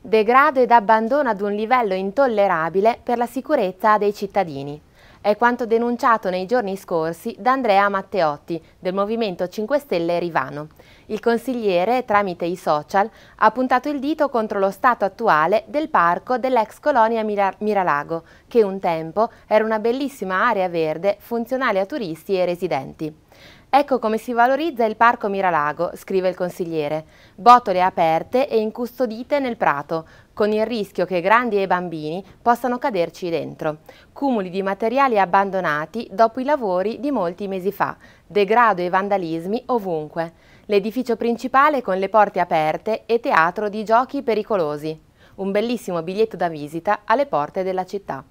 degrado ed abbandono ad un livello intollerabile per la sicurezza dei cittadini. È quanto denunciato nei giorni scorsi da Andrea Matteotti del Movimento 5 Stelle Rivano. Il consigliere, tramite i social, ha puntato il dito contro lo stato attuale del parco dell'ex colonia Miralago, che un tempo era una bellissima area verde funzionale a turisti e residenti. Ecco come si valorizza il Parco Miralago, scrive il consigliere. Botole aperte e incustodite nel prato, con il rischio che grandi e bambini possano caderci dentro. Cumuli di materiali abbandonati dopo i lavori di molti mesi fa, degrado e vandalismi ovunque. L'edificio principale con le porte aperte e teatro di giochi pericolosi. Un bellissimo biglietto da visita alle porte della città.